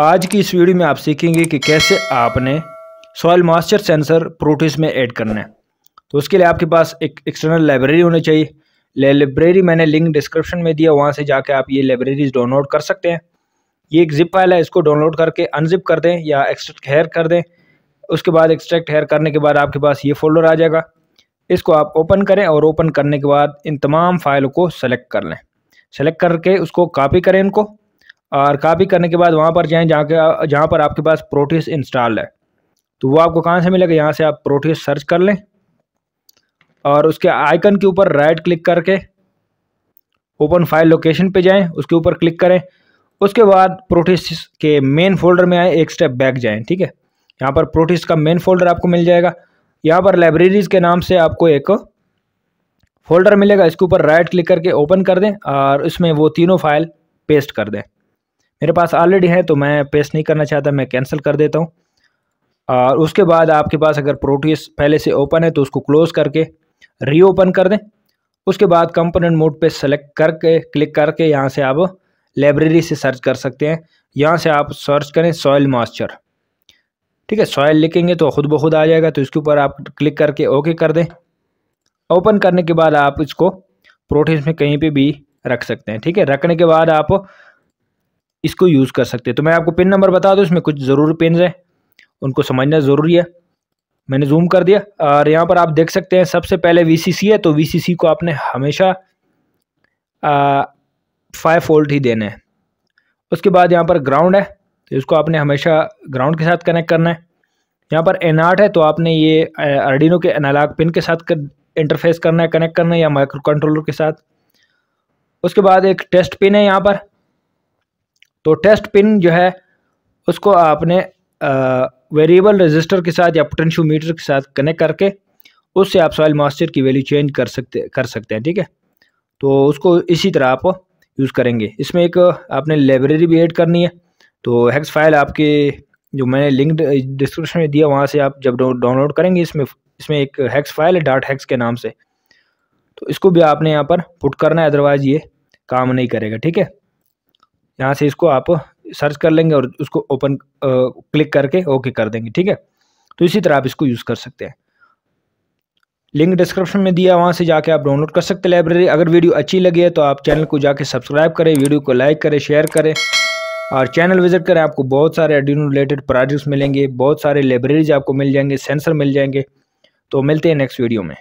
आज की इस वीडियो में आप सीखेंगे कि कैसे आपने सॉयल मॉइस्चर सेंसर प्रोटीस में ऐड करना है तो उसके लिए आपके पास एक एक्सटर्नल लाइब्रेरी होनी चाहिए लाइब्रेरी मैंने लिंक डिस्क्रिप्शन में दिया वहाँ से जाके आप ये लाइब्रेरीज डाउनलोड कर सकते हैं ये एक जिप फाइल है इसको डाउनलोड करके अनजिप कर दें या एक्सट्रैक्ट हेयर कर दें उसके बाद एक्सट्रैक्ट हेयर करने के बाद आपके पास ये फोल्डर आ जाएगा इसको आप ओपन करें और ओपन करने के बाद इन तमाम फाइलों को सेलेक्ट कर लें सेलेक्ट करके उसको कापी करें इनको और कापी करने के बाद वहाँ पर जाएँ जहाँ के जहाँ पर आपके पास प्रोटीस इंस्टॉल है तो वो आपको कहाँ से मिलेगा यहाँ से आप प्रोटीस सर्च कर लें और उसके आइकन के ऊपर राइट क्लिक करके ओपन फाइल लोकेशन पे जाएं उसके ऊपर क्लिक करें उसके बाद प्रोटीस के मेन फोल्डर में आए एक स्टेप बैक जाएं ठीक है यहाँ पर प्रोटीस का मेन फोल्डर आपको मिल जाएगा यहाँ पर लाइब्रेरीज़ के नाम से आपको एक फोल्डर मिलेगा इसके ऊपर राइट क्लिक करके ओपन कर दें और इसमें वो तीनों फाइल पेस्ट कर दें मेरे पास ऑलरेडी है तो मैं पेस्ट नहीं करना चाहता मैं कैंसिल कर देता हूँ और उसके बाद आपके पास अगर प्रोटीस पहले से ओपन है तो उसको क्लोज़ करके रीओपन कर दें उसके बाद कंपोनेंट मोड पे सेलेक्ट करके क्लिक करके यहाँ से आप लाइब्रेरी से सर्च कर सकते हैं यहाँ से आप सर्च करें सॉयल मॉइस्चर ठीक है सॉयल लिखेंगे तो खुद ब खुद आ जाएगा तो इसके ऊपर आप क्लिक करके ओके कर दें ओपन करने के बाद आप इसको प्रोटीस में कहीं पर भी रख सकते हैं ठीक है रखने के बाद आप इसको यूज़ कर सकते हैं तो मैं आपको पिन नंबर बता दूँ इसमें कुछ ज़रूरी पिन हैं उनको समझना ज़रूरी है मैंने जूम कर दिया और यहाँ पर आप देख सकते हैं सबसे पहले वी है तो वी को आपने हमेशा फाइव फोल्ट ही देना है उसके बाद यहाँ पर ग्राउंड है तो इसको आपने हमेशा ग्राउंड के साथ कनेक्ट करना है यहाँ पर एन है तो आपने ये अर्डिनो के एनालाग पिन के साथ कर, इंटरफेस करना है कनेक्ट करना है या माइक्रो कंट्रोलर के साथ उसके बाद एक टेस्ट पिन है यहाँ पर तो टेस्ट पिन जो है उसको आपने वेरिएबल रजिस्टर के साथ या पोटेंशियोमीटर के साथ कनेक्ट करके उससे आप सॉइल मॉइस्चर की वैल्यू चेंज कर सकते कर सकते हैं ठीक है तो उसको इसी तरह आप यूज़ करेंगे इसमें एक आपने लाइब्रेरी भी ऐड करनी है तो हेक्स फाइल आपके जो मैंने लिंक डिस्क्रिप्शन में दिया वहाँ से आप जब डाउनलोड करेंगे इसमें इसमें एक हैक्स फाइल है डाट हैक्स के नाम से तो इसको भी आपने यहाँ पर पुट करना है अदरवाइज़ ये काम नहीं करेगा ठीक है यहाँ से इसको आप सर्च कर लेंगे और उसको ओपन क्लिक करके ओके कर देंगे ठीक है तो इसी तरह आप इसको यूज़ कर सकते हैं लिंक डिस्क्रिप्शन में दिया वहाँ से जाके आप डाउनलोड कर सकते हैं लाइब्रेरी अगर वीडियो अच्छी लगी है तो आप चैनल को जाके सब्सक्राइब करें वीडियो को लाइक करें शेयर करें और चैनल विजिट करें आपको बहुत सारे एडिनो रिलेटेड प्रोजेक्ट्स मिलेंगे बहुत सारे लाइब्रेरीज आपको मिल जाएंगे सेंसर मिल जाएंगे तो मिलते हैं नेक्स्ट वीडियो में